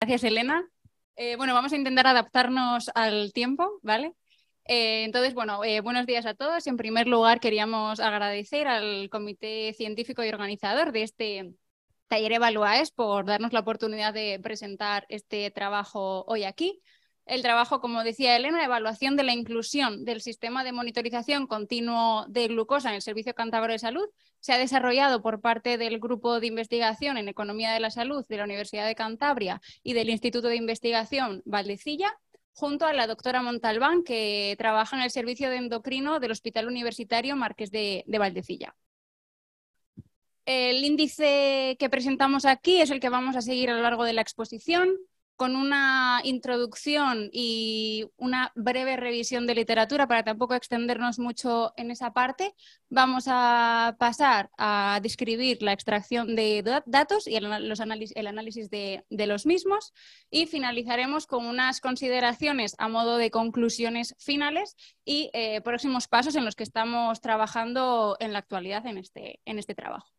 Gracias, Elena. Eh, bueno, vamos a intentar adaptarnos al tiempo, ¿vale? Eh, entonces, bueno, eh, buenos días a todos. En primer lugar, queríamos agradecer al comité científico y organizador de este taller Evaluaes por darnos la oportunidad de presentar este trabajo hoy aquí. El trabajo, como decía Elena, evaluación de la inclusión del sistema de monitorización continuo de glucosa en el Servicio Cantabro de Salud se ha desarrollado por parte del Grupo de Investigación en Economía de la Salud de la Universidad de Cantabria y del Instituto de Investigación Valdecilla, junto a la doctora Montalbán, que trabaja en el servicio de endocrino del Hospital Universitario Marqués de Valdecilla. El índice que presentamos aquí es el que vamos a seguir a lo largo de la exposición con una introducción y una breve revisión de literatura para tampoco extendernos mucho en esa parte, vamos a pasar a describir la extracción de datos y el, el análisis de, los mismos y finalizaremos con unas consideraciones a modo de conclusiones finales y eh, próximos pasos en los que estamos trabajando en la actualidad en este, en este trabajo.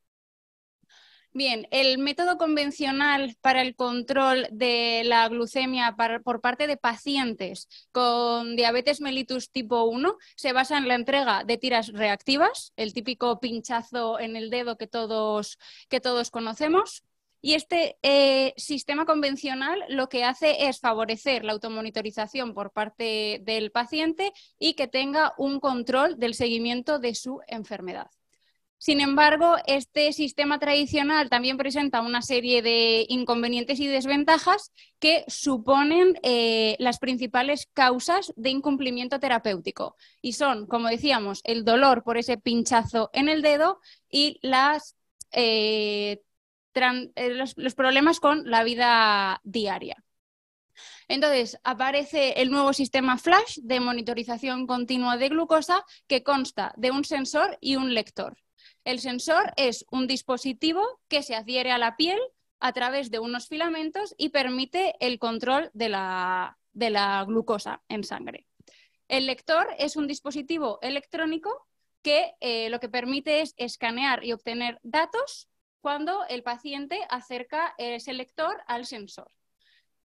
Bien, el método convencional para el control de la glucemia por parte de pacientes con diabetes mellitus tipo 1 se basa en la entrega de tiras reactivas, el típico pinchazo en el dedo que todos, que todos conocemos. Y este eh, sistema convencional lo que hace es favorecer la automonitorización por parte del paciente y que tenga un control del seguimiento de su enfermedad. Sin embargo, este sistema tradicional también presenta una serie de inconvenientes y desventajas que suponen eh, las principales causas de incumplimiento terapéutico y son, como decíamos, el dolor por ese pinchazo en el dedo y eh, eh, los problemas con la vida diaria. Entonces, aparece el nuevo sistema flash de monitorización continua de glucosa que consta de un sensor y un lector. El sensor es un dispositivo que se adhiere a la piel a través de unos filamentos y permite el control de la, glucosa en sangre. El lector es un dispositivo electrónico que eh, lo que permite es escanear y obtener datos cuando el paciente acerca eh, ese lector al sensor.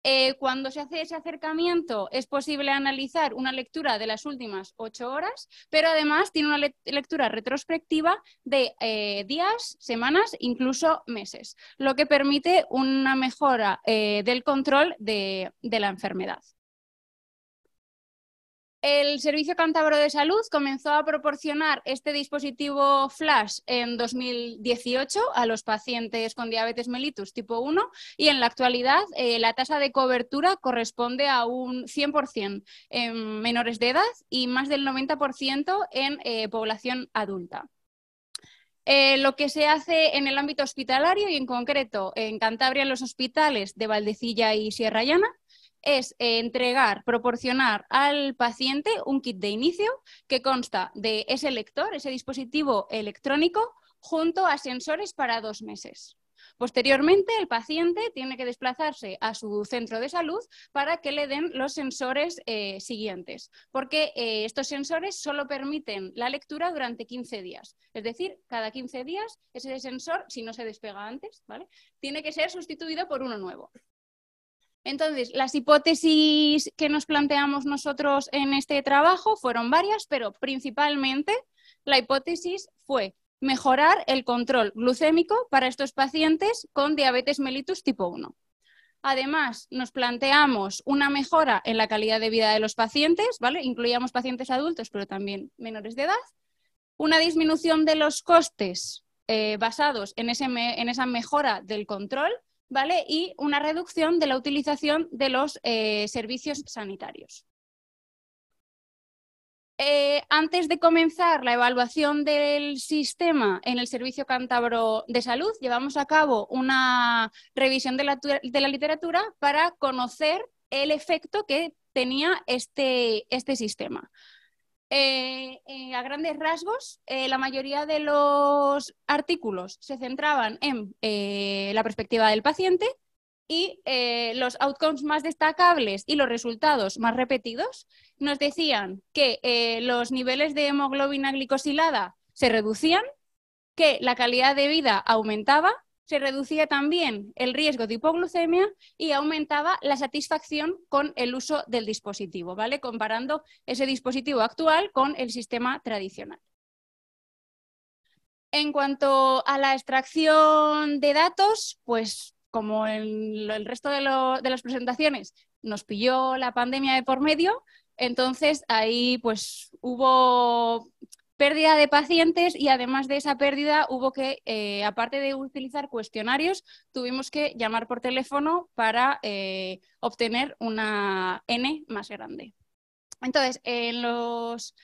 Eh, cuando se hace ese acercamiento es posible analizar una lectura de las últimas ocho horas, pero además tiene una lectura retrospectiva de eh, días, semanas, incluso meses, lo que permite una mejora eh, del control de la enfermedad. El Servicio Cántabro de Salud comenzó a proporcionar este dispositivo flash en 2018 a los pacientes con diabetes mellitus tipo 1 y en la actualidad eh, la tasa de cobertura corresponde a un 100% en menores de edad y más del 90% en eh, población adulta. Eh, lo que se hace en el ámbito hospitalario y en concreto en Cantabria en los hospitales de Valdecilla y Sierra Llana es eh, entregar, proporcionar al paciente un kit de inicio que consta de ese lector, ese dispositivo electrónico, junto a sensores para dos meses. Posteriormente, el paciente tiene que desplazarse a su centro de salud para que le den los sensores eh, siguientes, porque eh, estos sensores solo permiten la lectura durante 15 días. Es decir, cada 15 días ese sensor, si no se despega antes, ¿vale? tiene que ser sustituido por uno nuevo. Entonces, las hipótesis que nos planteamos nosotros en este trabajo fueron varias, pero principalmente la hipótesis fue mejorar el control glucémico para estos pacientes con diabetes mellitus tipo 1. Además, nos planteamos una mejora en la calidad de vida de los pacientes, ¿vale? Incluíamos pacientes adultos, pero también menores de edad. Una disminución de los costes eh, basados en, en esa mejora del control y una reducción de la utilización de los eh, servicios sanitarios. Eh, antes de comenzar la evaluación del sistema en el Servicio Cántabro de Salud, llevamos a cabo una revisión de la, literatura para conocer el efecto que tenía este, este sistema. Eh, eh, a grandes rasgos, eh, la mayoría de los artículos se centraban en la perspectiva del paciente y los outcomes más destacables y los resultados más repetidos nos decían que los niveles de hemoglobina glicosilada se reducían, que la calidad de vida aumentaba se reducía también el riesgo de hipoglucemia y aumentaba la satisfacción con el uso del dispositivo, ¿vale? Comparando ese dispositivo actual con el sistema tradicional. En cuanto a la extracción de datos, pues como en el resto de, de las presentaciones nos pilló la pandemia de por medio, entonces ahí pues hubo pérdida de pacientes y además de esa pérdida hubo que, eh, aparte de utilizar cuestionarios, tuvimos que llamar por teléfono para eh, obtener una N más grande. Entonces, en los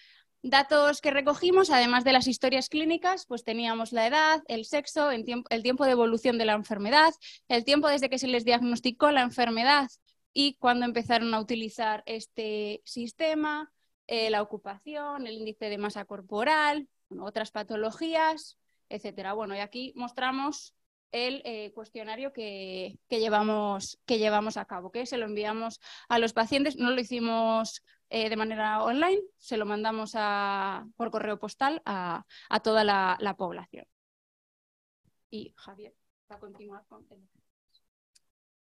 datos que recogimos, además de las historias clínicas, pues teníamos la edad, el sexo, el tiempo, el tiempo de evolución de la enfermedad, el tiempo desde que se les diagnosticó la enfermedad y cuando empezaron a utilizar este sistema, eh, la ocupación, el índice de masa corporal, otras patologías, etcétera. Bueno, y aquí mostramos el eh, cuestionario que, llevamos, que llevamos a cabo, que se lo enviamos a los pacientes, no lo hicimos eh, de manera online, se lo mandamos por correo postal a, toda la, la, población. Y Javier, va a continuar con el...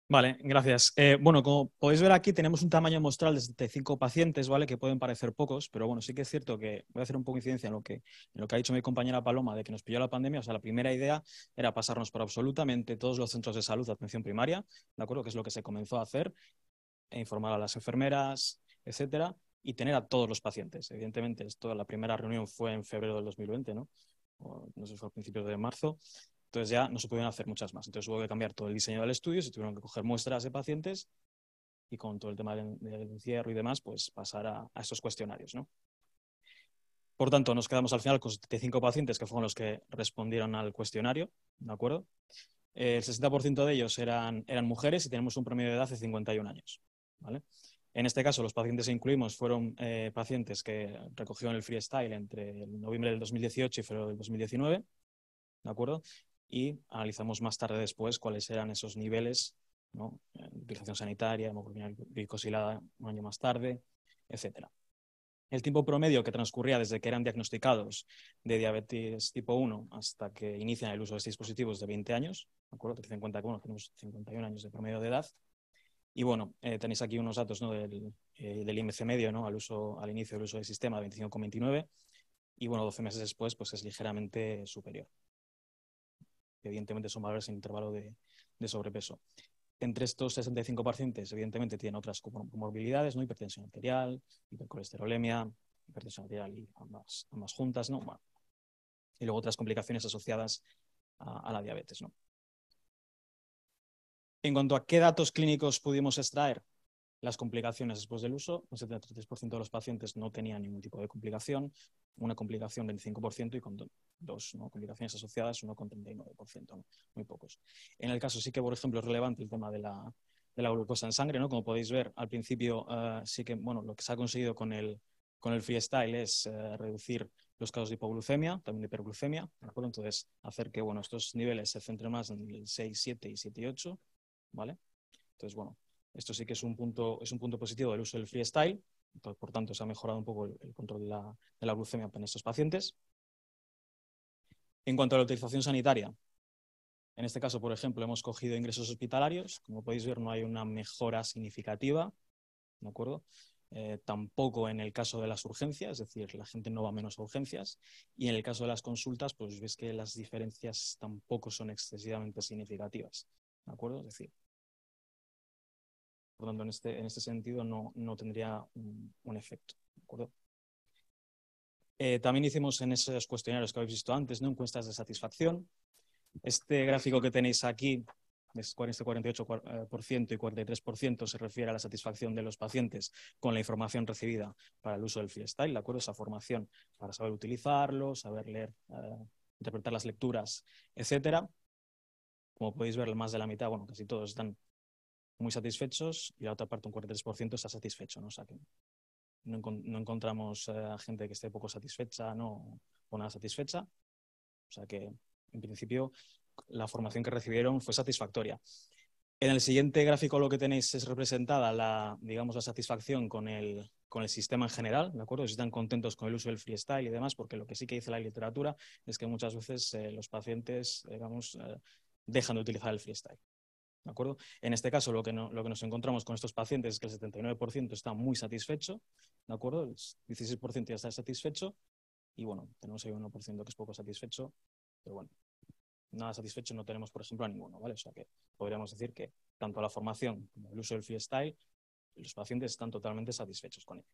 Vale, gracias. Eh, bueno, como podéis ver aquí, tenemos un tamaño muestral de 75 pacientes, ¿vale? Que pueden parecer pocos, pero bueno, sí que es cierto que voy a hacer un poco de incidencia en lo, que, lo que ha dicho mi compañera Paloma de que nos pilló la pandemia. O sea, la primera idea era pasarnos por absolutamente todos los centros de salud de atención primaria, ¿de acuerdo? Que es lo que se comenzó a hacer, e informar a las enfermeras, etcétera, y tener a todos los pacientes. Evidentemente, esto, la primera reunión fue en febrero del 2020, ¿no? O, no sé, fue a principios de marzo. Entonces ya no se pudieron hacer muchas más. Entonces hubo que cambiar todo el diseño del estudio, se tuvieron que coger muestras de pacientes y con todo el tema del, encierro y demás, pues pasar a, esos estos cuestionarios, Por tanto, nos quedamos al final con 75 pacientes que fueron los que respondieron al cuestionario, ¿de acuerdo? El 60% de ellos eran, eran, mujeres y tenemos un promedio de edad de 51 años, En este caso, los pacientes que incluimos fueron eh, pacientes que recogieron el freestyle entre el noviembre del 2018 y febrero del 2019, ¿de acuerdo? y analizamos más tarde después cuáles eran esos niveles, ¿no? Eh, utilización sanitaria, hemoglobina glicosilada un año más tarde, etc. El tiempo promedio que transcurría desde que eran diagnosticados de diabetes tipo 1 hasta que inician el uso de estos dispositivos de 20 años, ¿de acuerdo? en cuenta que tenemos 51 años de promedio de edad. Y bueno, eh, tenéis aquí unos datos ¿no? del, eh, IMC medio ¿no? al, al inicio del uso del sistema de 25,29 y bueno, 12 meses después pues es ligeramente superior evidentemente son valores en intervalo de, sobrepeso. Entre estos 65 pacientes, evidentemente, tienen otras comorbilidades, ¿no? hipertensión arterial, hipercolesterolemia, hipertensión arterial y ambas, ambas juntas, y luego otras complicaciones asociadas a, la diabetes. En cuanto a qué datos clínicos pudimos extraer, las complicaciones después del uso, un 73% de los pacientes no tenían ningún tipo de complicación, una complicación 25% y con dos complicaciones asociadas, uno con 39%, muy pocos. En el caso sí que, por ejemplo, es relevante el tema de la, de la glucosa en sangre, ¿no? Como podéis ver, al principio eh, sí que, bueno, lo que se ha conseguido con el, con el freestyle es eh, reducir los casos de hipoglucemia, también de hiperglucemia, ¿de acuerdo? Entonces, hacer que, bueno, estos niveles se centren más en el 6, 7 y 7 y 8, ¿vale? Entonces, bueno, esto sí que es un punto, positivo del uso del freestyle. por tanto, se ha mejorado un poco el, control de la, glucemia en estos pacientes. En cuanto a la utilización sanitaria, en este caso, por ejemplo, hemos cogido ingresos hospitalarios. Como podéis ver, no hay una mejora significativa, ¿de acuerdo? Eh, tampoco en el caso de las urgencias, es decir, la gente no va menos a urgencias. Y en el caso de las consultas, pues ves que las diferencias tampoco son excesivamente significativas, ¿de acuerdo? Es decir, por lo tanto, este, en este, sentido no, tendría un, efecto. Eh, también hicimos en esos cuestionarios que habéis visto antes, ¿no? encuestas de satisfacción. Este gráfico que tenéis aquí, es este 48% este y 43%, eh, se refiere a la satisfacción de los pacientes con la información recibida para el uso del freestyle, ¿de acuerdo? Esa formación para saber utilizarlo, saber leer, eh, interpretar las lecturas, etcétera. Como podéis ver, más de la mitad, bueno, casi todos están muy satisfechos y la otra parte, un 43%, está satisfecho, ¿no? que no, encontramos eh, gente que esté poco satisfecha, ¿no? O nada satisfecha. O sea que, en principio, la formación que recibieron fue satisfactoria. En el siguiente gráfico lo que tenéis es representada la, digamos, la satisfacción con el, con el sistema en general, ¿de acuerdo? Si están contentos con el uso del freestyle y demás, porque lo que sí que dice la literatura es que muchas veces eh, los pacientes, digamos, eh, dejan de utilizar el freestyle acuerdo? En este caso, lo que, nos encontramos con estos pacientes es que el 79% está muy satisfecho, ¿de acuerdo? El 16% ya está satisfecho y, bueno, tenemos ahí un 1% que es poco satisfecho, pero bueno, nada satisfecho no tenemos, por ejemplo, a ninguno, ¿vale? O sea que podríamos decir que tanto la formación como el uso del freestyle, los pacientes están totalmente satisfechos con ello.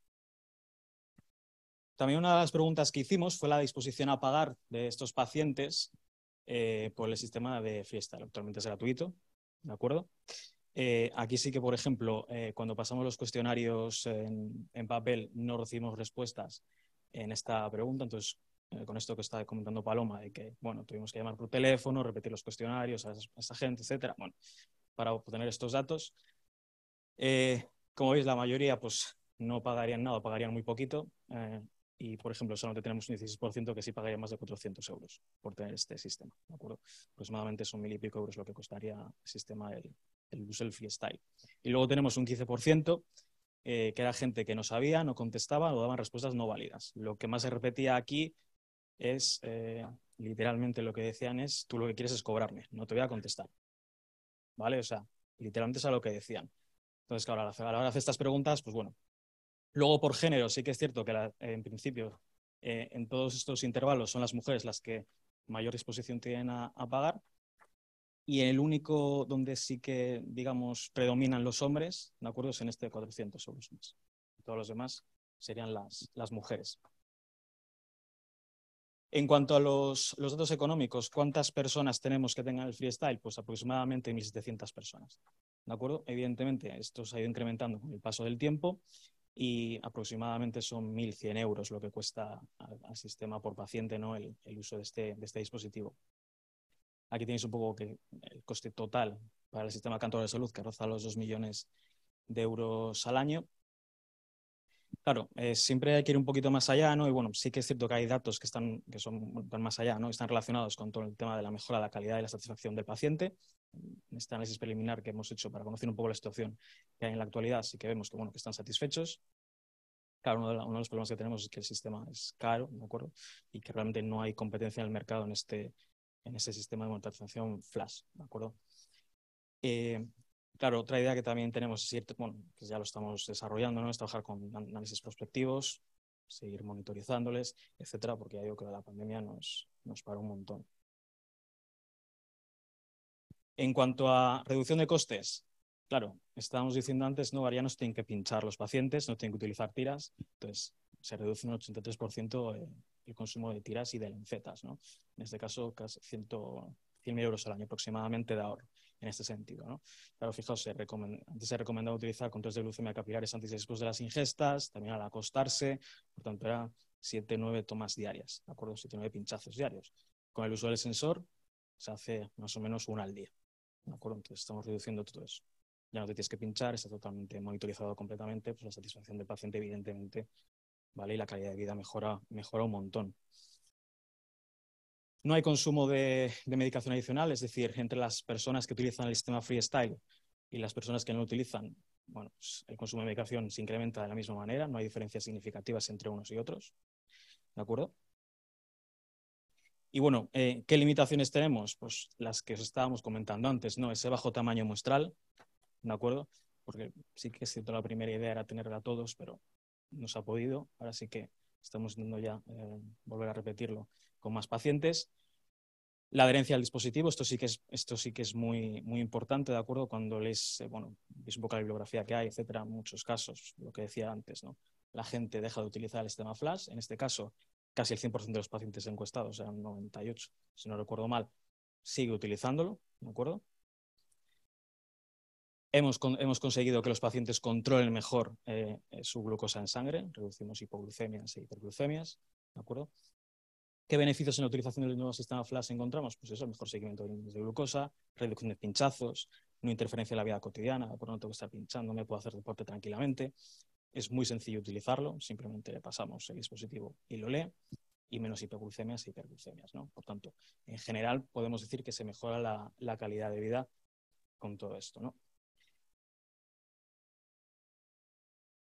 También una de las preguntas que hicimos fue la disposición a pagar de estos pacientes eh, por el sistema de freestyle. Actualmente es gratuito, acuerdo? Eh, aquí sí que, por ejemplo, eh, cuando pasamos los cuestionarios en, papel no recibimos respuestas en esta pregunta, entonces eh, con esto que está comentando Paloma, de que, bueno, tuvimos que llamar por teléfono, repetir los cuestionarios a, esa gente, etcétera, bueno, para obtener estos datos. como veis, la mayoría, pues, no pagarían nada, pagarían muy poquito. Y, por ejemplo, solamente tenemos un 16% que sí pagaría más de 400 euros por tener este sistema, ¿de acuerdo? Aproximadamente son mil y pico euros lo que costaría el sistema, el, el Busel Y luego tenemos un 15%, eh, que era gente que no sabía, no contestaba o daban respuestas no válidas. Lo que más se repetía aquí es, eh, literalmente lo que decían es, tú lo que quieres es cobrarme, no te voy a contestar. ¿Vale? O sea, literalmente es a lo que decían. Entonces, claro, a la hora de hacer estas preguntas, pues bueno, Luego, por género, sí que es cierto que en principio eh, en todos estos intervalos son las mujeres las que mayor disposición tienen a, pagar. Y el único donde sí que, digamos, predominan los hombres, ¿de acuerdo? Es en este de 400 euros más. Todos los demás serían las, las mujeres. En cuanto a los, los, datos económicos, ¿cuántas personas tenemos que tengan el freestyle? Pues aproximadamente 1.700 personas. ¿De acuerdo? Evidentemente, esto se ha ido incrementando con el paso del tiempo y aproximadamente son 1.100 euros lo que cuesta al, sistema por paciente ¿no? el, uso de este, de este, dispositivo. Aquí tenéis un poco que el coste total para el sistema Cantor de Salud, que roza los 2 millones de euros al año Claro, eh, siempre hay que ir un poquito más allá, ¿no? Y bueno, sí que es cierto que hay datos que están, que son, más allá, ¿no? Están relacionados con todo el tema de la mejora de la calidad y la satisfacción del paciente. En este análisis preliminar que hemos hecho para conocer un poco la situación que hay en la actualidad, sí que vemos que, bueno, que están satisfechos. Claro, uno de, los problemas que tenemos es que el sistema es caro, ¿de acuerdo? Y que realmente no hay competencia en el mercado en este, en ese sistema de monetización flash, ¿de acuerdo? Eh, Claro, otra idea que también tenemos es bueno, que ya lo estamos desarrollando, ¿no? Es trabajar con análisis prospectivos, seguir monitorizándoles, etcétera, porque ya digo que la pandemia nos, paró un montón. En cuanto a reducción de costes, claro, estábamos diciendo antes, no, varianos tienen que pinchar los pacientes, no tienen que utilizar tiras, entonces se reduce un 83% eh, el consumo de tiras y de lencetas. En este caso, casi 100, 100.000 euros al año aproximadamente de ahorro en este sentido. ¿no? Claro, fijaos, se antes se recomendaba utilizar controles de glucemia capilares antes y después de las ingestas, también al acostarse, por tanto era 7-9 tomas diarias, ¿de acuerdo? 7-9 pinchazos diarios. Con el uso del sensor se hace más o menos una al día, ¿de acuerdo? Entonces estamos reduciendo todo eso. Ya no te tienes que pinchar, está totalmente monitorizado completamente, pues la satisfacción del paciente evidentemente, ¿vale? Y la calidad de vida mejora, mejora un montón. No hay consumo de, medicación adicional, es decir, entre las personas que utilizan el sistema freestyle y las personas que no lo utilizan, bueno, pues, el consumo de medicación se incrementa de la misma manera, no hay diferencias significativas entre unos y otros. ¿De acuerdo? Y bueno, eh, ¿qué limitaciones tenemos? Pues las que os estábamos comentando antes, ¿no? Ese bajo tamaño muestral, ¿de acuerdo? Porque sí que es cierto, la primera idea era tenerla a todos, pero no se ha podido. Ahora sí que estamos intentando ya eh, volver a repetirlo con más pacientes. La adherencia al dispositivo, esto sí que es, esto sí que es muy, muy importante, ¿de acuerdo? Cuando lees, eh, bueno, es un poco la bibliografía que hay, etcétera, muchos casos, lo que decía antes, ¿no? La gente deja de utilizar el sistema flash, en este caso, casi el 100% de los pacientes encuestados, o sea, 98, si no recuerdo mal, sigue utilizándolo, ¿de acuerdo? Hemos, hemos conseguido que los pacientes controlen mejor eh, eh, su glucosa en sangre, reducimos hipoglucemias e hiperglucemias, ¿de acuerdo? ¿Qué beneficios en la utilización del nuevo sistema Flash encontramos? Pues eso, mejor seguimiento de de glucosa, reducción de pinchazos, no interferencia en la vida cotidiana, por lo tengo que estar pinchando, me puedo hacer deporte tranquilamente. Es muy sencillo utilizarlo, simplemente le pasamos el dispositivo y lo lee, y menos hiperglucemias e hiperglucemias. Por tanto, en general podemos decir que se mejora la, calidad de vida con todo esto.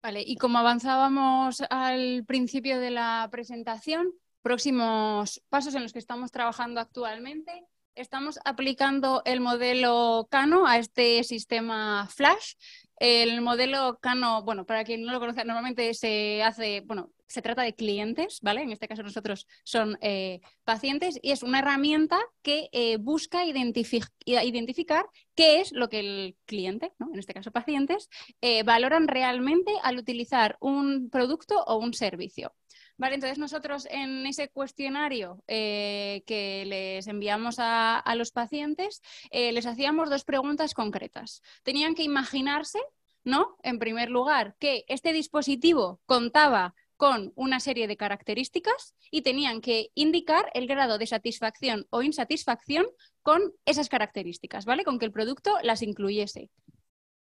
Vale, y como avanzábamos al principio de la presentación, próximos pasos en los que estamos trabajando actualmente. Estamos aplicando el modelo Cano a este sistema Flash. El modelo Cano, bueno, para quien no lo conoce, normalmente se hace, bueno, se trata de clientes, ¿vale? En este caso nosotros son eh, pacientes y es una herramienta que eh, busca identificar qué es lo que el cliente, ¿no? en este caso pacientes, eh, valoran realmente al utilizar un producto o un servicio. Vale, entonces nosotros en ese cuestionario eh, que les enviamos a, los pacientes, eh, les hacíamos dos preguntas concretas. Tenían que imaginarse, ¿no? En primer lugar, que este dispositivo contaba con una serie de características y tenían que indicar el grado de satisfacción o insatisfacción con esas características, ¿vale? Con que el producto las incluyese.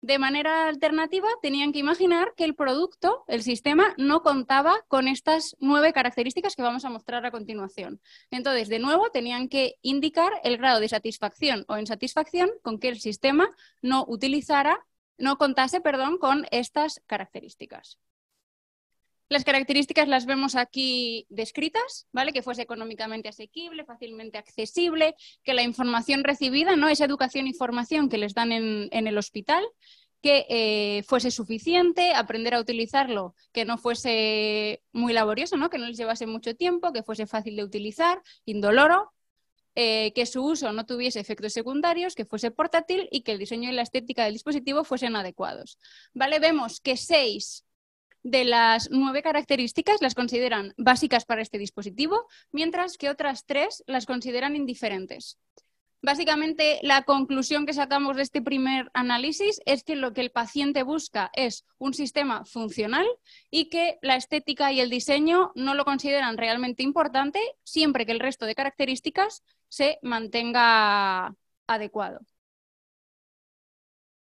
De manera alternativa, tenían que imaginar que el producto, el sistema, no contaba con estas nueve características que vamos a mostrar a continuación. Entonces, de nuevo, tenían que indicar el grado de satisfacción o insatisfacción con que el sistema no utilizara, no contase, perdón, con estas características. Las características las vemos aquí descritas, ¿vale? Que fuese económicamente asequible, fácilmente accesible, que la información recibida, ¿no? Esa educación y formación que les dan en, el hospital, que eh, fuese suficiente, aprender a utilizarlo, que no fuese muy laborioso, ¿no? que no les llevase mucho tiempo, que fuese fácil de utilizar, indoloro, eh, que su uso no tuviese efectos secundarios, que fuese portátil y que el diseño y la estética del dispositivo fuesen adecuados. ¿Vale? Vemos que seis de las nueve características las consideran básicas para este dispositivo, mientras que otras tres las consideran indiferentes. Básicamente, la conclusión que sacamos de este primer análisis es que lo que el paciente busca es un sistema funcional y que la estética y el diseño no lo consideran realmente importante siempre que el resto de características se mantenga adecuado.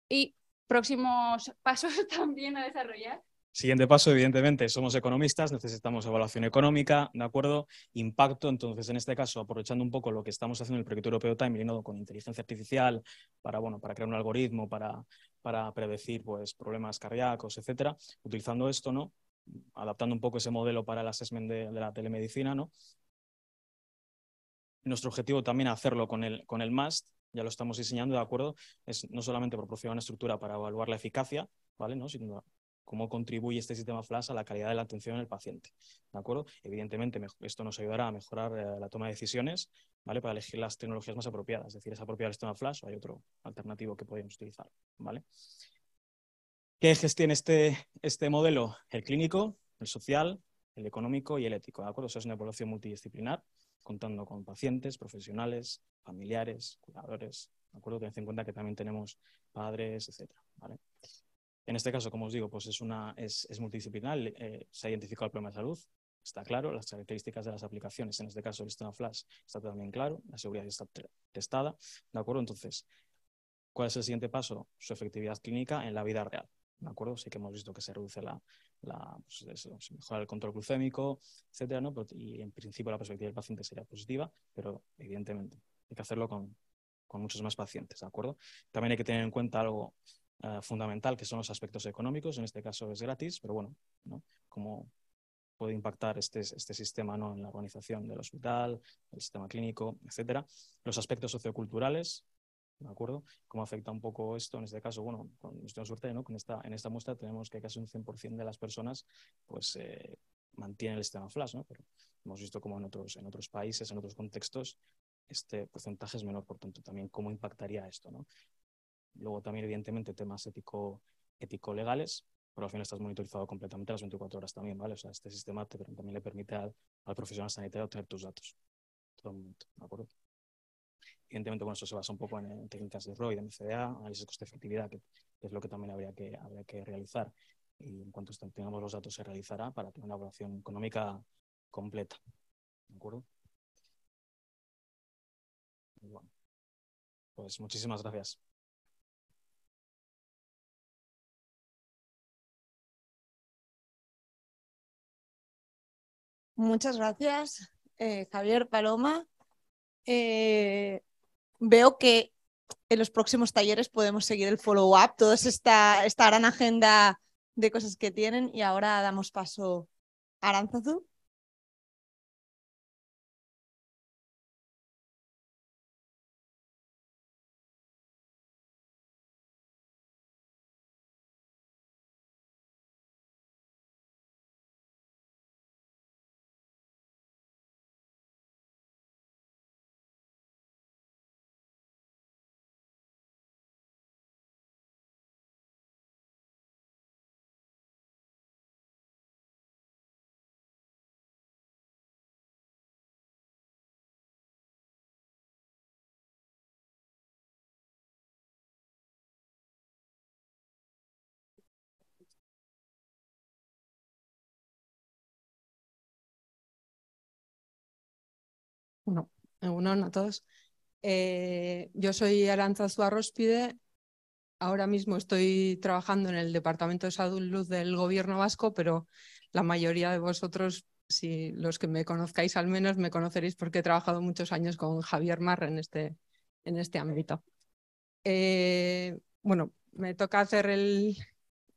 Y próximos pasos también a desarrollar Siguiente paso, evidentemente, somos economistas, necesitamos evaluación económica, ¿de acuerdo? Impacto, entonces, en este caso, aprovechando un poco lo que estamos haciendo en el proyecto europeo Time, ¿no? con inteligencia artificial para, bueno, para crear un algoritmo, para, para predecir pues, problemas cardíacos, etcétera, utilizando esto, ¿no? Adaptando un poco ese modelo para el assessment de, la telemedicina, ¿no? Nuestro objetivo también hacerlo con el, con el MAST, ya lo estamos diseñando, ¿de acuerdo? Es no solamente proporcionar una estructura para evaluar la eficacia, ¿vale? ¿no? Sino cómo contribuye este sistema FLASH a la calidad de la atención en el paciente. ¿De acuerdo? Evidentemente, esto nos ayudará a mejorar eh, la toma de decisiones ¿vale? para elegir las tecnologías más apropiadas. Es decir, ¿es apropiado el sistema FLASH o hay otro alternativo que podemos utilizar? ¿vale? ¿Qué gestiona este, este modelo? El clínico, el social, el económico y el ético. ¿De acuerdo? O sea, es una evaluación multidisciplinar contando con pacientes, profesionales, familiares, curadores, ¿De acuerdo? Tened en cuenta que también tenemos padres, etcétera. ¿vale? En este caso, como os digo, pues es, una, es, multidisciplinar, eh, se ha identificado el problema de salud, está claro, las características de las aplicaciones, en este caso el sistema Flash, está también claro, la seguridad está testada, ¿de acuerdo? Entonces, ¿cuál es el siguiente paso? Su efectividad clínica en la vida real, ¿de acuerdo? Sí que hemos visto que se reduce la, la pues mejora el control glucémico, etcétera, ¿no? Pues, y en principio la perspectiva del paciente sería positiva, pero evidentemente hay que hacerlo con, con muchos más pacientes, ¿de acuerdo? También hay que tener en cuenta algo eh, fundamental, que son los aspectos económicos. En este caso es gratis, pero bueno, cómo puede impactar este, este, sistema ¿no? en la organización del hospital, el sistema clínico, etcétera. Los aspectos socioculturales, ¿de acuerdo? ¿Cómo afecta un poco esto? En este caso, bueno, con nuestra suerte, esta, en esta muestra tenemos que casi un 100% de las personas, pues, eh, mantienen el sistema flash, ¿no? Pero hemos visto como en otros, en otros países, en otros contextos, este porcentaje es menor, por tanto, también cómo impactaría esto, ¿no? Luego también, evidentemente, temas ético, ético-legales, pero al final estás monitorizado completamente las 24 horas también, ¿vale? O sea, este sistema te, también le permite al, profesional sanitario obtener tus datos. Todo ¿de acuerdo? Evidentemente, bueno, eso se basa un poco en, técnicas de ROI, de CDA análisis de coste-efectividad, que, es lo que también habría que, habría que realizar. Y en cuanto tengamos los datos, se realizará para tener una evaluación económica completa. ¿De acuerdo? pues muchísimas gracias. Muchas gracias, eh, Javier Paloma. Eh, veo que en los próximos talleres podemos seguir el follow-up, toda esta, esta gran agenda de cosas que tienen y ahora damos paso a Aranzazu. Bueno, uno, a eh, todos. Eh, yo soy Arantza Zuarrospide, Ahora mismo estoy trabajando en el Departamento de Salud Luz del Gobierno Vasco, pero la mayoría de vosotros, si los que me conozcáis al menos, me conoceréis porque he trabajado muchos años con Javier Marra en este, en este ámbito. Eh, bueno, me toca hacer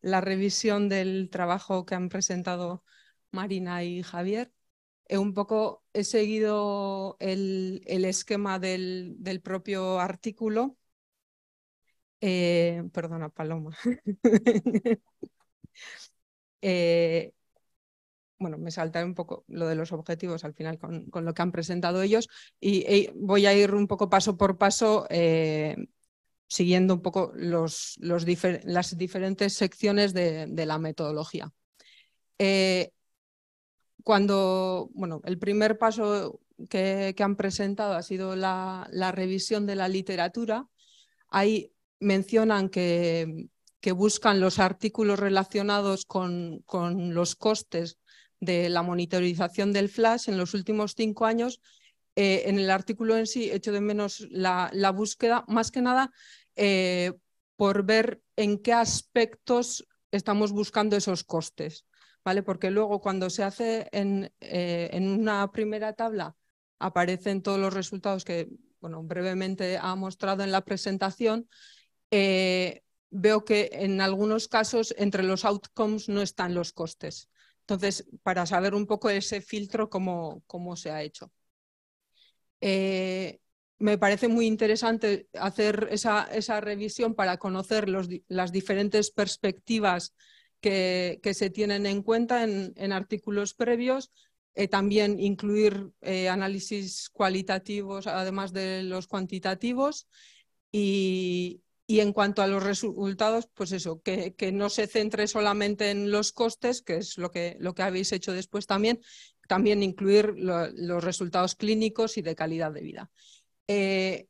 la revisión del trabajo que han presentado Marina y Javier un poco he seguido el, esquema del, propio artículo. Eh, perdona, Paloma. Eh, bueno, me saltaré un poco lo de los objetivos al final con, lo que han presentado ellos y, eh, voy a ir un poco paso por paso siguiendo un poco las diferentes secciones de, la metodología cuando, bueno, el primer paso que, han presentado ha sido la, revisión de la literatura, ahí mencionan que, buscan los artículos relacionados con, los costes de la monitorización del flash en los últimos cinco años. Eh, en el artículo en sí hecho de menos la, búsqueda, más que nada eh, por ver en qué aspectos estamos buscando esos costes. Porque luego cuando se hace eh, en, una primera tabla aparecen todos los resultados que, bueno, brevemente ha mostrado en la presentación. Eh, veo que en algunos casos entre los outcomes no están los costes. Entonces, para saber un poco ese filtro, cómo, se ha hecho. Eh, me parece muy interesante hacer esa, revisión para conocer las diferentes perspectivas que, se tienen en cuenta en, artículos previos. Eh, también incluir eh, análisis cualitativos, además de los cuantitativos. Y, en cuanto a los resultados, pues eso, que, no se centre solamente en los costes, que es lo que, lo que habéis hecho después también, también incluir los resultados clínicos y de calidad de vida. Eh,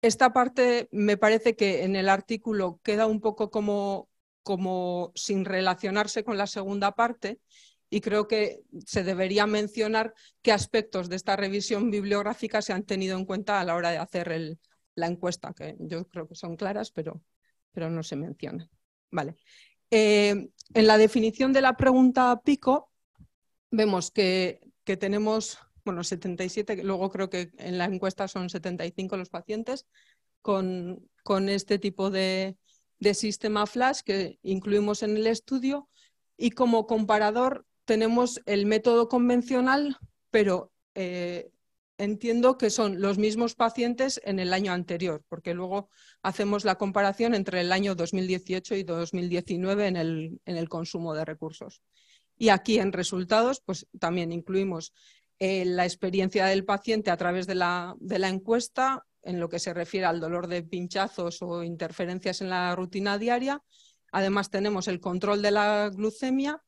esta parte me parece que en el artículo queda un poco como, como sin relacionarse con la segunda parte y creo que se debería mencionar qué aspectos de esta revisión bibliográfica se han tenido en cuenta a la hora de hacer la encuesta, que yo creo que son claras, pero, pero no se menciona Vale. Eh, en la definición de la pregunta pico, vemos que, tenemos, bueno, 77, luego creo que en la encuesta son 75 los pacientes con este tipo de, de sistema flash que incluimos en el estudio y como comparador tenemos el método convencional, pero eh, entiendo que son los mismos pacientes en el año anterior, porque luego hacemos la comparación entre el año 2018 y 2019 en el, consumo de recursos. Y aquí en resultados, pues también incluimos eh, la experiencia del paciente a través de la, de la encuesta, en lo que se refiere al dolor de pinchazos o interferencias en la rutina diaria. Además, tenemos el control de la glucemia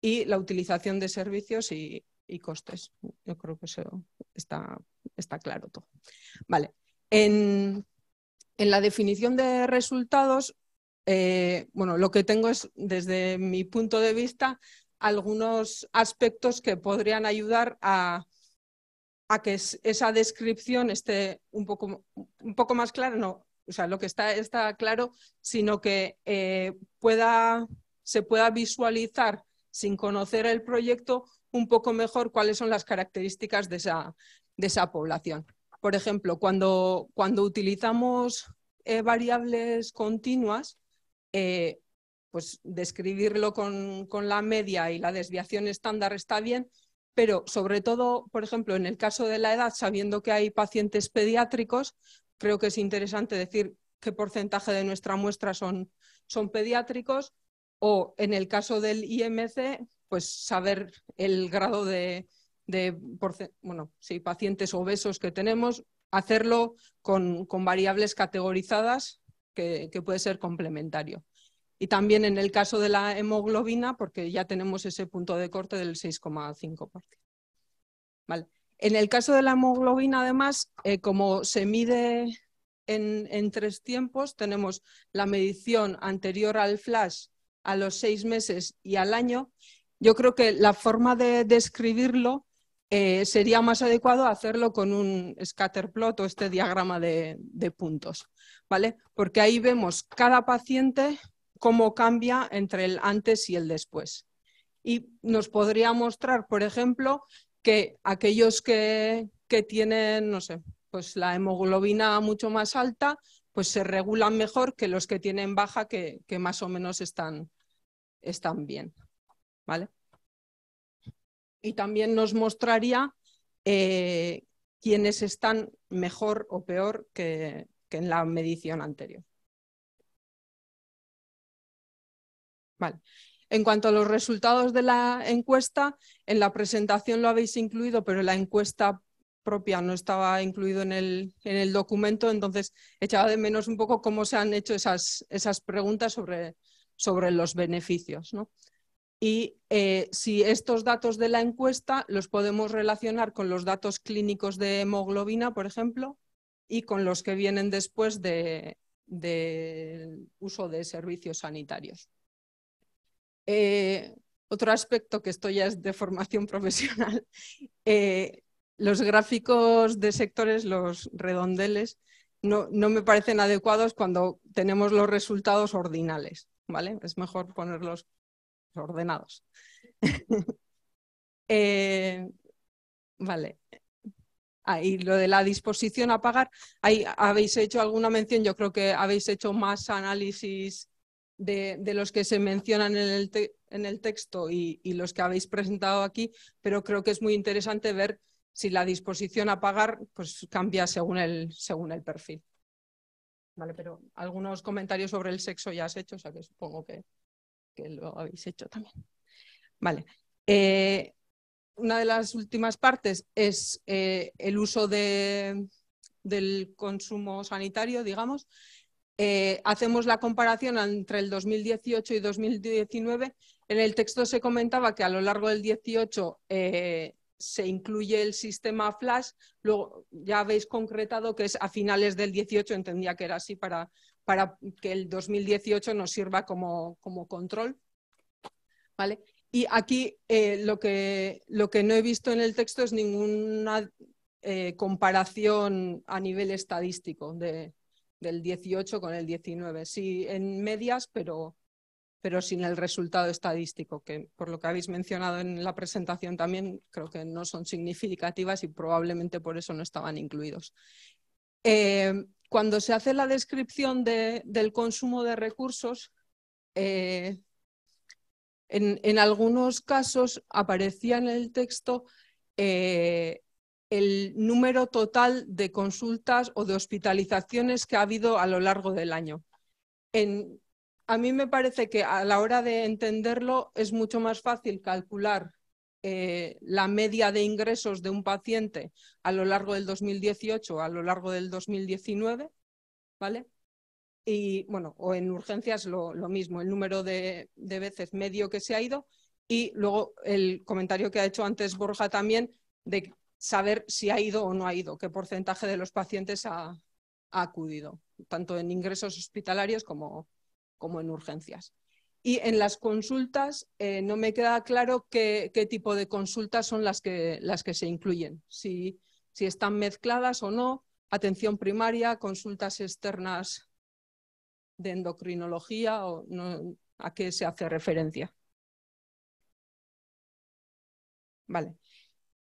y la utilización de servicios y, costes. Yo creo que eso está, está claro todo. Vale. En, la definición de resultados, eh, bueno, lo que tengo es, desde mi punto de vista, algunos aspectos que podrían ayudar a a que esa descripción esté un poco, más clara, no, o sea, lo que está, está claro, sino que eh, se pueda visualizar sin conocer el proyecto un poco mejor cuáles son las características de esa, población. Por ejemplo, cuando, utilizamos eh, variables continuas, eh, pues describirlo con, la media y la desviación estándar está bien, pero sobre todo, por ejemplo, en el caso de la edad, sabiendo que hay pacientes pediátricos, creo que es interesante decir qué porcentaje de nuestra muestra son, pediátricos o en el caso del IMC, pues saber el grado de, de pacientes obesos que tenemos, hacerlo con, variables categorizadas que puede ser complementario. Y también en el caso de la hemoglobina, porque ya tenemos ese punto de corte del 6,5%. En el caso de la hemoglobina, además, eh, como se mide en, tres tiempos, tenemos la medición anterior al flash a los seis meses y al año. Yo creo que la forma de describirlo eh, sería más adecuado hacerlo con un scatterplot o este diagrama de, de puntos, ¿vale? Porque ahí vemos cada paciente cómo cambia entre el antes y el después. Y nos podría mostrar, por ejemplo, que aquellos que, tienen, no sé, pues la hemoglobina mucho más alta, pues se regulan mejor que los que tienen baja, que, más o menos están, están bien. ¿Vale? Y también nos mostraría quienes eh, quiénes están mejor o peor que, que en la medición anterior. En cuanto a los resultados de la encuesta, en la presentación lo habéis incluido, pero la encuesta propia no estaba incluido en el, documento, entonces echaba de menos un poco cómo se han hecho esas, preguntas sobre, los beneficios. Y eh, si estos datos de la encuesta los podemos relacionar con los datos clínicos de hemoglobina, por ejemplo, y con los que vienen después del uso de servicios sanitarios. Eh, otro aspecto que esto ya es de formación profesional, eh, los gráficos de sectores, los redondeles, no, no, me parecen adecuados cuando tenemos los resultados ordinales, ¿vale? Es mejor ponerlos ordenados. Eh, vale. Ahí lo de la disposición a pagar, ahí habéis hecho alguna mención, yo creo que habéis hecho más análisis de, los que se mencionan en el, texto y, los que habéis presentado aquí, pero creo que es muy interesante ver si la disposición a pagar pues, cambia según el, según el perfil. Vale, pero algunos comentarios sobre el sexo ya has hecho, o sea que supongo que, lo habéis hecho también. Vale. Eh, una de las últimas partes es eh, el uso del consumo sanitario, digamos, eh, hacemos la comparación entre el 2018 y 2019. En el texto se comentaba que a lo largo del 18 eh, se incluye el sistema Flash. Luego ya habéis concretado que es a finales del 18, entendía que era así, para, que el 2018 nos sirva como, control. ¿Vale? Y aquí eh, lo, que, no he visto en el texto es ninguna comparación a nivel estadístico de, del 18 con el 19. Sí, en medias, pero, pero sin el resultado estadístico, que por lo que habéis mencionado en la presentación también creo que no son significativas y probablemente por eso no estaban incluidos. Eh, cuando se hace la descripción del consumo de recursos, eh, en, algunos casos aparecía en el texto eh, el número total de consultas o de hospitalizaciones que ha habido a lo largo del año. a mí me parece que a la hora de entenderlo es mucho más fácil calcular eh, la media de ingresos de un paciente a lo largo del 2018 o a lo largo del 2019, ¿vale? Y bueno, o en urgencias lo, mismo, el número de, de veces medio que se ha ido. Y luego el comentario que ha hecho antes Borja también de saber si ha ido o no ha ido, qué porcentaje de los pacientes ha, acudido, tanto en ingresos hospitalarios como, en urgencias. Y en las consultas eh, no me queda claro qué, tipo de consultas son las que, las que se incluyen, si, están mezcladas o no, atención primaria, consultas externas de endocrinología o a qué se hace referencia. Vale.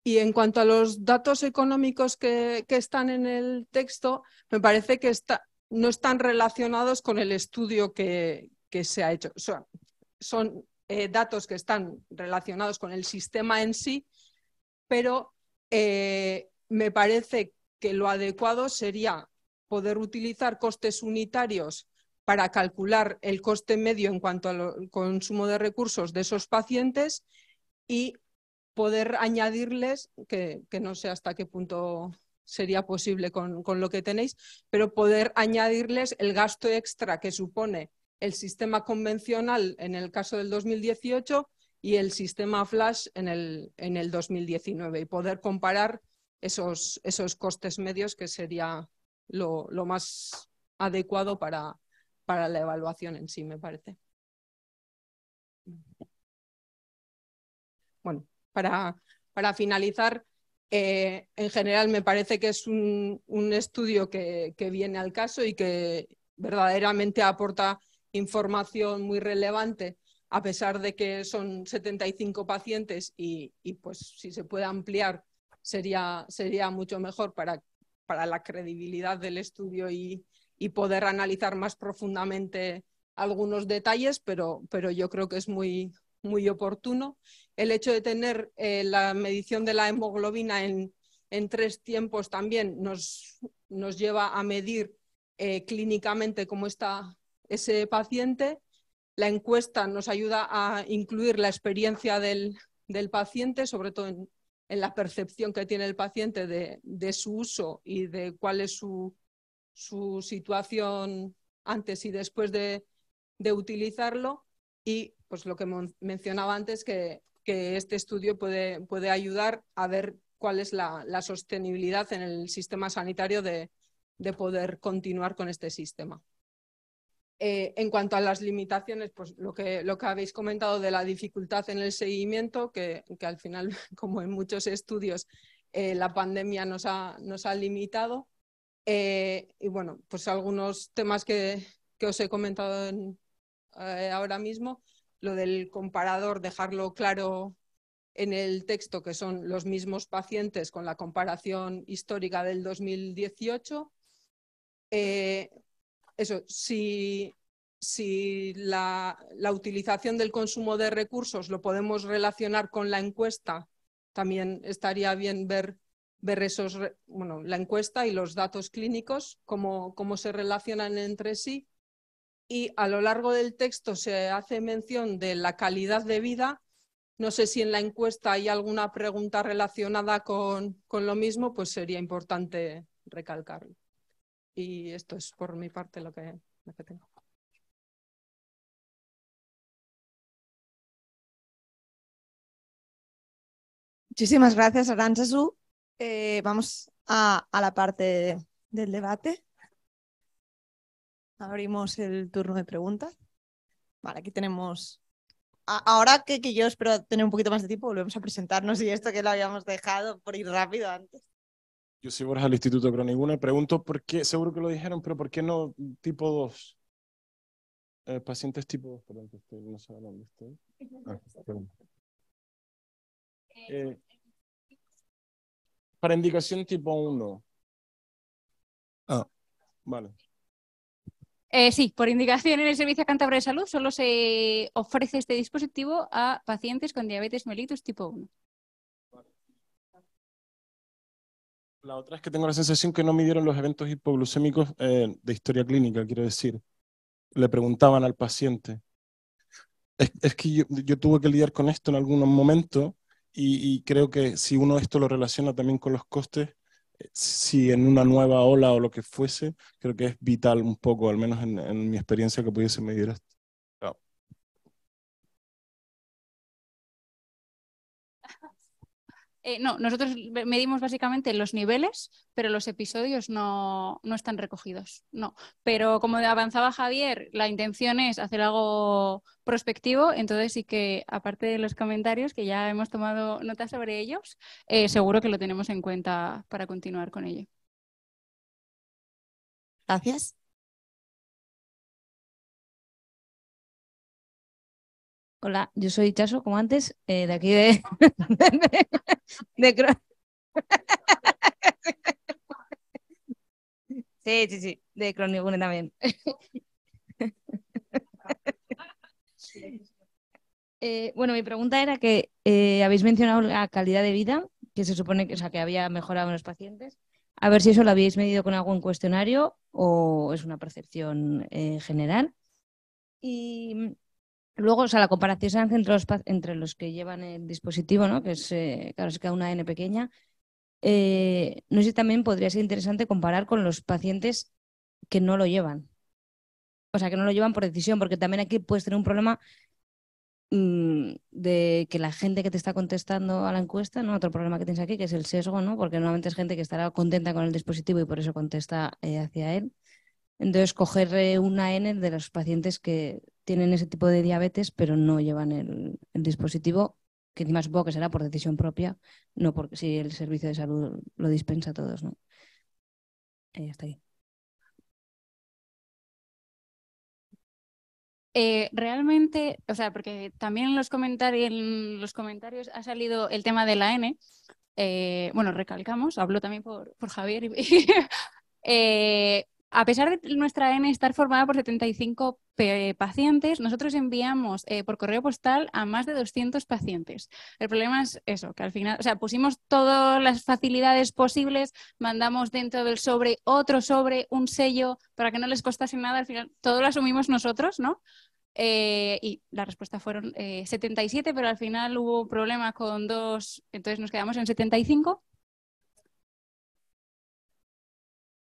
Y en cuanto a los datos económicos que, están en el texto, me parece que no están relacionados con el estudio que, se ha hecho. son eh, datos que están relacionados con el sistema en sí, pero eh, me parece que lo adecuado sería poder utilizar costes unitarios para calcular el coste medio en cuanto al consumo de recursos de esos pacientes y poder añadirles, que, no sé hasta qué punto sería posible con, lo que tenéis, pero poder añadirles el gasto extra que supone el sistema convencional en el caso del 2018 y el sistema flash en el, en el 2019 y poder comparar esos, esos costes medios que sería lo, lo más adecuado para, para la evaluación en sí, me parece. Bueno, para, para finalizar, eh, en general me parece que es un, estudio que, viene al caso y que verdaderamente aporta información muy relevante, a pesar de que son 75 pacientes y, pues si se puede ampliar sería, sería mucho mejor para, para, la credibilidad del estudio y, y, poder analizar más profundamente algunos detalles, pero, pero yo creo que es muy, muy oportuno el hecho de tener eh, la medición de la hemoglobina en, tres tiempos también nos, nos lleva a medir eh, clínicamente cómo está ese paciente. La encuesta nos ayuda a incluir la experiencia del, paciente, sobre todo en, la percepción que tiene el paciente de, su uso y de cuál es su, situación antes y después de utilizarlo y pues lo que mencionaba antes, que, que este estudio puede, puede, ayudar a ver cuál es la, la sostenibilidad en el sistema sanitario de, de poder continuar con este sistema. Eh, en cuanto a las limitaciones, pues lo que, lo que habéis comentado de la dificultad en el seguimiento, que, que al final, como en muchos estudios, eh, la pandemia nos ha, nos ha limitado. Eh, y bueno, pues algunos temas que, que os he comentado en, eh, ahora mismo, lo del comparador, dejarlo claro en el texto que son los mismos pacientes con la comparación histórica del 2018. Eh, eso, si, la, utilización del consumo de recursos lo podemos relacionar con la encuesta, también estaría bien ver, ver esos, la encuesta y los datos clínicos, cómo se relacionan entre sí y a lo largo del texto se hace mención de la calidad de vida. No sé si en la encuesta hay alguna pregunta relacionada con, lo mismo, pues sería importante recalcarlo. Y esto es por mi parte lo que, lo que tengo. Muchísimas gracias, Aranzazu. Eh, vamos a, la parte del debate abrimos el turno de preguntas. Vale, aquí tenemos. Ahora que, yo espero tener un poquito más de tiempo, volvemos a presentarnos y esto que lo habíamos dejado por ir rápido antes. Yo soy Borja del Instituto pero pregunto por qué, seguro que lo dijeron, pero ¿por qué no tipo 2? Eh, pacientes tipo 2, perdón, que no sé dónde estoy. Ah, eh, para indicación tipo 1. Ah. Vale. Eh, sí, por indicación en el Servicio Cántabro de Salud solo se ofrece este dispositivo a pacientes con diabetes mellitus tipo 1. La otra es que tengo la sensación que no midieron los eventos hipoglucémicos eh, de historia clínica, quiero decir. Le preguntaban al paciente. Es, que yo, tuve que lidiar con esto en algunos momentos y creo que si uno esto lo relaciona también con los costes, si en una nueva ola o lo que fuese, creo que es vital un poco, al menos en, mi experiencia que pudiese medir esto. Eh, no, nosotros medimos básicamente los niveles, pero los episodios no, están recogidos. No. Pero como avanzaba Javier, la intención es hacer algo prospectivo, entonces sí que, aparte de los comentarios, que ya hemos tomado nota sobre ellos, eh, seguro que lo tenemos en cuenta para continuar con ello. Gracias. Hola, yo soy Chaso, como antes, eh, de aquí de... de, sí, sí, sí, de también. Eh, bueno, mi pregunta era que eh, habéis mencionado la calidad de vida, que se supone que, sea, que había mejorado en los pacientes. A ver si eso lo habéis medido con algún cuestionario o es una percepción general. Y Luego, o sea, la comparación se hace entre los, que llevan el dispositivo, ¿no? Que es, eh, claro, es que una N pequeña. Eh, no sé si también podría ser interesante comparar con los pacientes que no lo llevan. O sea, que no lo llevan por decisión, porque también aquí puedes tener un problema mm, de que la gente que te está contestando a la encuesta, ¿no? Otro problema que tienes aquí, que es el sesgo, ¿no? Porque normalmente es gente que estará contenta con el dispositivo y por eso contesta eh, hacia él. Entonces, coger una N de los pacientes que tienen ese tipo de diabetes, pero no llevan el, dispositivo, que además supongo que será por decisión propia, no porque si el servicio de salud lo dispensa a todos, ¿no? Eh, ahí está eh, ahí. realmente, o sea, porque también en los, comentarios, ha salido el tema de la N. Eh, bueno, recalcamos, hablo también por, por Javier. Y, A pesar de nuestra N estar formada por 75 pacientes, nosotros enviamos eh, por correo postal a más de 200 pacientes. El problema es eso, que al final, o sea, pusimos todas las facilidades posibles, mandamos dentro del sobre otro sobre, un sello, para que no les costase nada, al final todo lo asumimos nosotros, ¿no? Eh, y la respuesta fueron 77, eh, pero al final hubo problemas con dos, entonces nos quedamos en 75.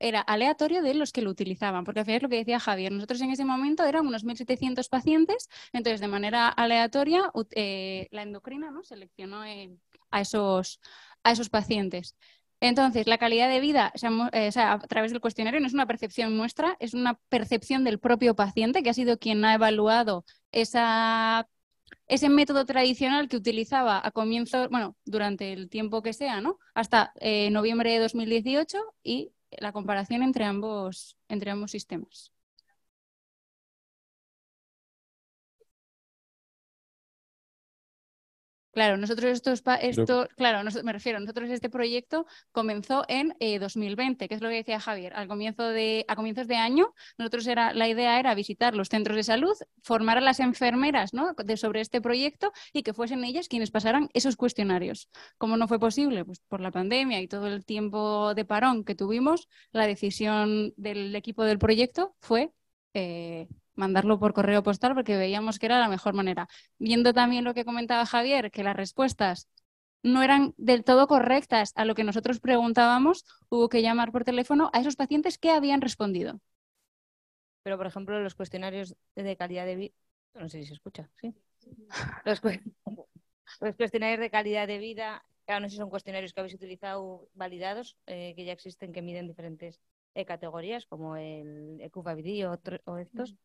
era aleatorio de los que lo utilizaban, porque al es lo que decía Javier, nosotros en ese momento eran unos 1.700 pacientes, entonces de manera aleatoria eh, la endocrina ¿no? seleccionó eh, a, esos, a esos pacientes. Entonces, la calidad de vida, eh, a través del cuestionario, no es una percepción nuestra, es una percepción del propio paciente, que ha sido quien ha evaluado esa, ese método tradicional que utilizaba a comienzo, bueno, durante el tiempo que sea, ¿no? Hasta noviembre de 2018 y la comparación entre ambos, entre ambos sistemas. Claro, nosotros esto, esto claro, me refiero, nosotros este proyecto comenzó en 2020, eh, que es lo que decía Javier. Al comienzo de, a comienzos de año, nosotros era, la idea era visitar los centros de salud, formar a las enfermeras de, sobre este proyecto y que fuesen ellas quienes pasaran esos cuestionarios. Como no fue posible? Pues por la pandemia y todo el tiempo de parón que tuvimos, la decisión del equipo del proyecto fue eh, mandarlo por correo postal porque veíamos que era la mejor manera. Viendo también lo que comentaba Javier, que las respuestas no eran del todo correctas a lo que nosotros preguntábamos, hubo que llamar por teléfono a esos pacientes que habían respondido. Pero, por ejemplo, los cuestionarios de calidad de vida, no sé si se escucha, sí. Los, cuestionarios de calidad de vida, claro, no sé si son cuestionarios que habéis utilizado validados, eh, que ya existen, que miden diferentes eh, categorías, como el EQFID o, estos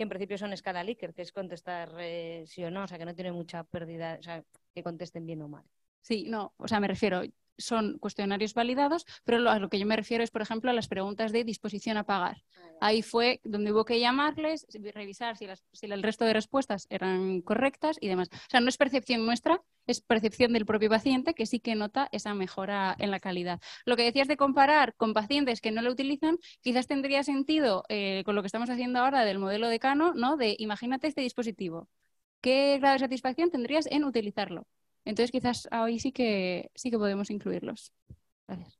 que en principio son escala Likert, que es contestar eh, sí o no, o sea, que no tiene mucha pérdida, o sea, que contesten bien o mal. Sí, no, o sea, me refiero, son cuestionarios validados, pero a lo que yo me refiero es, por ejemplo, a las preguntas de disposición a pagar. Ah. Ahí fue donde hubo que llamarles, revisar si, el resto de respuestas eran correctas y demás. O sea, no es percepción nuestra, es percepción del propio paciente que sí que nota esa mejora en la calidad. Lo que decías de comparar con pacientes que no lo utilizan, quizás tendría sentido eh, con lo que estamos haciendo ahora del modelo de Cano, ¿no? De imagínate este dispositivo. ¿Qué grado de satisfacción tendrías en utilizarlo? Entonces, quizás hoy sí que, sí que podemos incluirlos. Gracias.